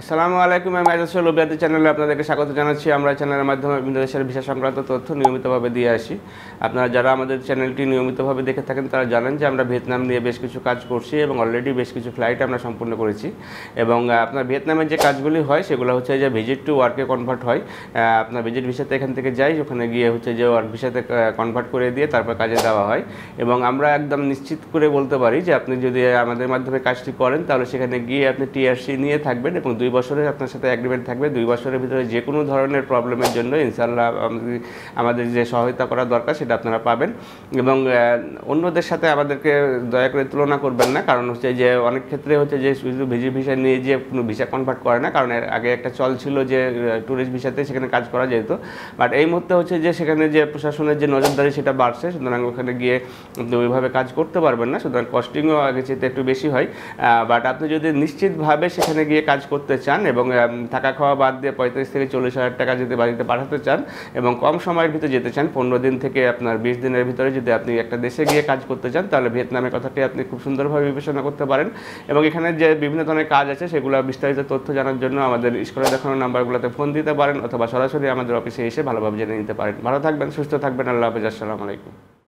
আসসালামু আলাইকুম আমি আজাসুল লোবিয়াদি চ্যানেলে আপনাদেরকে স্বাগত জানাচ্ছি আমরা চ্যানেলের মাধ্যমে বিভিন্ন দেশের ভিসা সংক্রান্ত তথ্য নিয়মিতভাবে দিয়ে আসি আপনারা যারা আমাদের চ্যানেলটি নিয়মিতভাবে দেখে থাকেন তারা জানেন যে আমরা ভিয়েতনাম নিয়ে বেশ কিছু কাজ করছি এবং অলরেডি বেশ কিছু ফ্লাইট আমরা সম্পূর্ণ করেছি এবং আপনার ভিয়েতনামের যে কাজগুলি হয় সেগুলো হচ্ছে যে ভিজিট টু ওয়ার্কে কনভার্ট হয় আপনার ভিজিট ভিসাতে এখান থেকে যাই ওখানে গিয়ে হচ্ছে যে ওয়ার্ক ভিসাতে কনভার্ট করে দিয়ে তারপর কাজে দেওয়া হয় এবং আমরা একদম নিশ্চিত করে বলতে পারি যে আপনি যদি আমাদের মাধ্যমে কাজটি করেন তাহলে সেখানে গিয়ে আপনি টিআরসি নিয়ে থাকবেন এবং দুই দুই বছরের আপনার সাথে অ্যাগ্রিমেন্ট থাকবে দুই বছরের ভিতরে যে কোনো ধরনের প্রবলেমের জন্য ইনশাল্লাহ আমাদের যে সহায়তা করা দরকার সেটা আপনারা পাবেন এবং অন্যদের সাথে আমাদেরকে দয়া করে তুলনা করবেন না কারণ হচ্ছে যে অনেক ক্ষেত্রে হচ্ছে যে শুধু ভিজি ভিসা নিয়ে যে কোনো ভিসা কনভার্ট করে না কারণ আগে একটা চল ছিল যে ট্যুরিস্ট ভিসাতে সেখানে কাজ করা যেত বাট এই মুহূর্তে হচ্ছে যে সেখানে যে প্রশাসনের যে নজরদারি সেটা বাড়ছে সুতরাং ওখানে গিয়ে আপনি ওইভাবে কাজ করতে পারবেন না সুতরাং কস্টিংও আগে চেয়ে একটু বেশি হয় বাট আপনি যদি নিশ্চিতভাবে সেখানে গিয়ে কাজ করতে করতে চান এবং থাকা খাওয়া বাদ দিয়ে পঁয়ত্রিশ থেকে চল্লিশ হাজার টাকা যদি বাড়িতে পাঠাতে চান এবং কম সময়ের ভিতরে যেতে চান পনেরো দিন থেকে আপনার বিশ দিনের ভিতরে যদি আপনি একটা দেশে গিয়ে কাজ করতে চান তাহলে ভিয়েতনামের কথাটি আপনি খুব সুন্দরভাবে বিবেচনা করতে পারেন এবং এখানে যে বিভিন্ন ধরনের কাজ আছে সেগুলো বিস্তারিত তথ্য জানার জন্য আমাদের স্কুলে দেখানো নাম্বারগুলোতে ফোন দিতে পারেন অথবা সরাসরি আমাদের অফিসে এসে ভালোভাবে জেনে নিতে পারেন ভালো থাকবেন সুস্থ থাকবেন আল্লাহ হাফিজ আসসালামু আলাইকুম